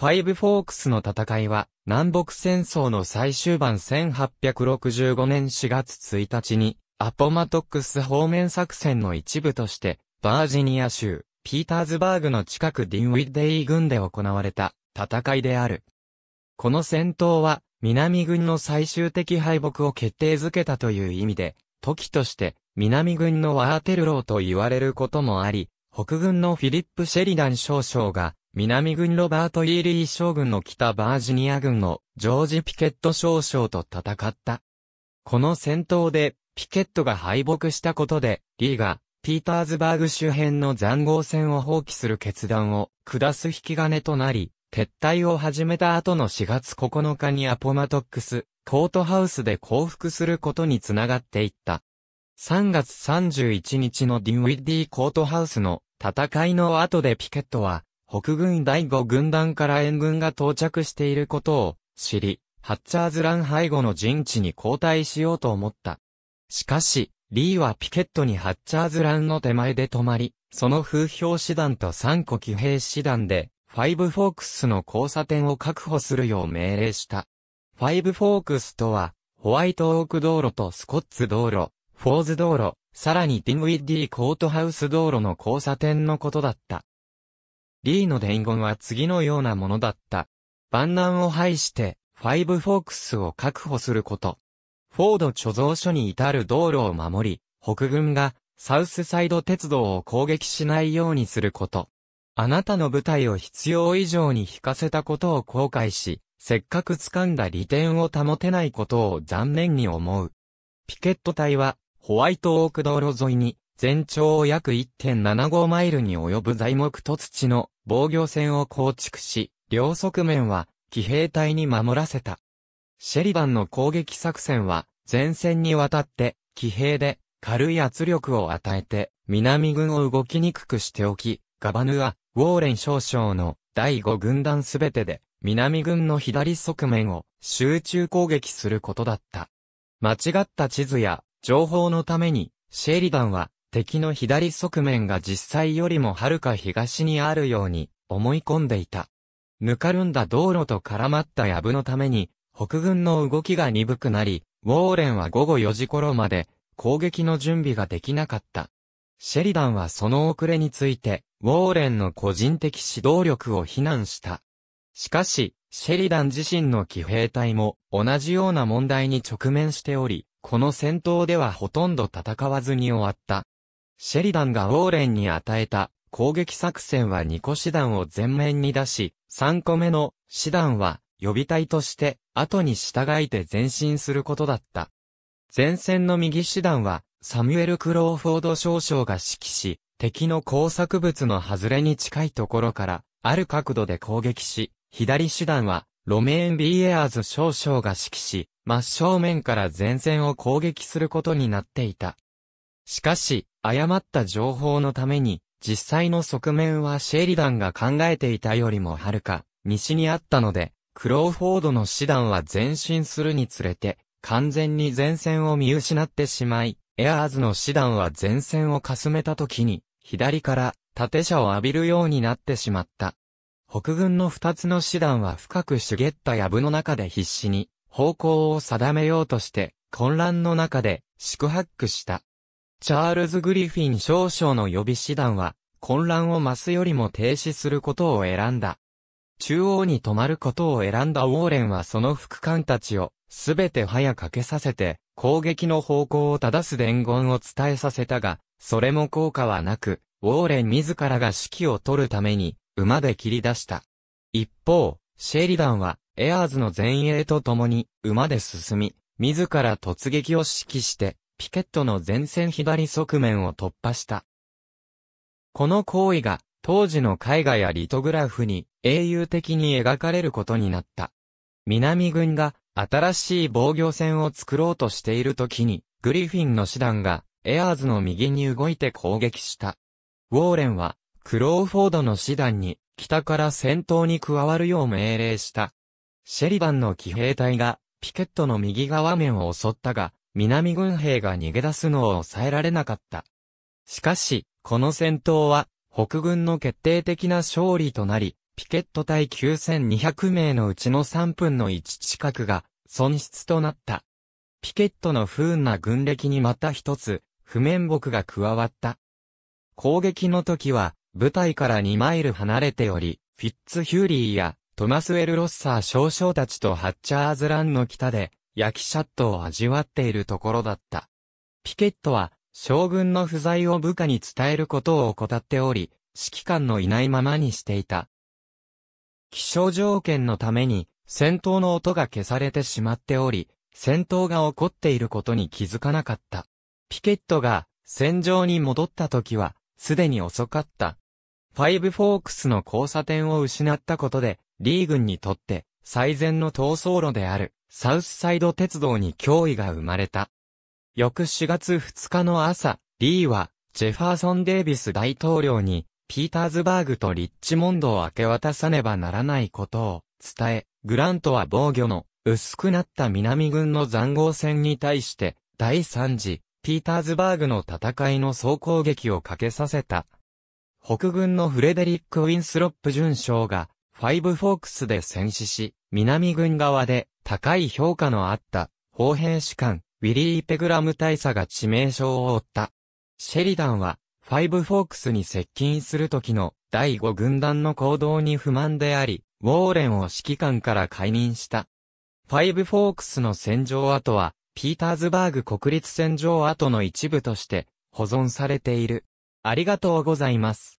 ファイブフォークスの戦いは、南北戦争の最終盤1865年4月1日に、アポマトックス方面作戦の一部として、バージニア州、ピーターズバーグの近くディンウィッデイ軍で行われた戦いである。この戦闘は、南軍の最終的敗北を決定づけたという意味で、時として、南軍のワーテルローと言われることもあり、北軍のフィリップ・シェリダン少将が、南軍ロバート・イーリー将軍の北バージニア軍のジョージ・ピケット少将と戦った。この戦闘で、ピケットが敗北したことで、リーが、ピーターズバーグ周辺の塹壕戦を放棄する決断を下す引き金となり、撤退を始めた後の4月9日にアポマトックス、コートハウスで降伏することにつながっていった。3月31日のディンウィッディーコートハウスの戦いの後でピケットは北軍第五軍団から援軍が到着していることを知り、ハッチャーズラン背後の陣地に交代しようと思った。しかし、リーはピケットにハッチャーズランの手前で止まり、その風評師団と三個騎兵師団で、ファイブフォークスの交差点を確保するよう命令した。ファイブフォークスとは、ホワイトオーク道路とスコッツ道路、フォーズ道路、さらにディンウィッディーコートハウス道路の交差点のことだった。リーの伝言は次のようなものだった。万難を排して、ファイブフォークスを確保すること。フォード貯蔵所に至る道路を守り、北軍がサウスサイド鉄道を攻撃しないようにすること。あなたの部隊を必要以上に引かせたことを後悔し、せっかく掴んだ利点を保てないことを残念に思う。ピケット隊は、ホワイトオーク道路沿いに、全長約1.75マイルに及ぶ材木と土の防御線を構築し、両側面は騎兵隊に守らせた。シェリバンの攻撃作戦は前線にわたって騎兵で軽い圧力を与えて南軍を動きにくくしておき、ガバヌア、ウォーレン少将の第5軍団すべてで南軍の左側面を集中攻撃することだった。間違った地図や情報のためにシェリダンは敵の左側面が実際よりもはるか東にあるように思い込んでいた。ぬかるんだ道路と絡まった藪のために、北軍の動きが鈍くなり、ウォーレンは午後4時頃まで攻撃の準備ができなかった。シェリダンはその遅れについて、ウォーレンの個人的指導力を非難した。しかし、シェリダン自身の騎兵隊も同じような問題に直面しており、この戦闘ではほとんど戦わずに終わった。シェリダンがウォーレンに与えた攻撃作戦は2個師団を前面に出し、3個目の師団は予備隊として後に従いて前進することだった。前線の右師団はサミュエル・クローフォード少将が指揮し、敵の工作物の外れに近いところからある角度で攻撃し、左手段は、ロメーン・ビーエアーズ少将が指揮し、真正面から前線を攻撃することになっていた。しかし、誤った情報のために、実際の側面はシェリダンが考えていたよりもはるか、西にあったので、クローフォードの師団は前進するにつれて、完全に前線を見失ってしまい、エアーズの師団は前線をかすめた時に、左から縦射を浴びるようになってしまった。北軍の二つの師団は深く茂った藪の中で必死に方向を定めようとして混乱の中で宿泊した。チャールズ・グリフィン少将の予備師団は、混乱を増すよりも停止することを選んだ。中央に止まることを選んだウォーレンはその副官たちを、すべて早かけさせて、攻撃の方向を正す伝言を伝えさせたが、それも効果はなく、ウォーレン自らが指揮を取るために、馬で切り出した。一方、シェリダンは、エアーズの前衛と共に、馬で進み、自ら突撃を指揮して、ピケットの前線左側面を突破した。この行為が、当時の絵画やリトグラフに英雄的に描かれることになった。南軍が新しい防御線を作ろうとしている時に、グリフィンの師団がエアーズの右に動いて攻撃した。ウォーレンは、クローフォードの師団に北から戦闘に加わるよう命令した。シェリバンの騎兵隊がピケットの右側面を襲ったが、南軍兵が逃げ出すのを抑えられなかった。しかし、この戦闘は、北軍の決定的な勝利となり、ピケット隊9200名のうちの3分の1近くが損失となった。ピケットの不運な軍歴にまた一つ、不面目が加わった。攻撃の時は、部隊から2マイル離れており、フィッツヒューリーやトマスウェル・ロッサー少将たちとハッチャーズランの北で、焼きシャットを味わっているところだった。ピケットは、将軍の不在を部下に伝えることを怠っており、指揮官のいないままにしていた。気象条件のために、戦闘の音が消されてしまっており、戦闘が起こっていることに気づかなかった。ピケットが戦場に戻った時は、すでに遅かった。ファイブフォークスの交差点を失ったことで、リー軍にとって最善の逃走路であるサウスサイド鉄道に脅威が生まれた。翌4月2日の朝、リーは、ジェファーソン・デイビス大統領に、ピーターズバーグとリッチモンドを明け渡さねばならないことを伝え、グラントは防御の薄くなった南軍の残壕戦に対して、第3次、ピーターズバーグの戦いの総攻撃をかけさせた。北軍のフレデリック・ウィンスロップ准将が、ファイブフォークスで戦死し、南軍側で高い評価のあった砲兵士官、ウィリー・ペグラム大佐が致命傷を負った。シェリダンは、ファイブ・フォークスに接近する時の第5軍団の行動に不満であり、ウォーレンを指揮官から解任した。ファイブ・フォークスの戦場跡は、ピーターズバーグ国立戦場跡の一部として保存されている。ありがとうございます。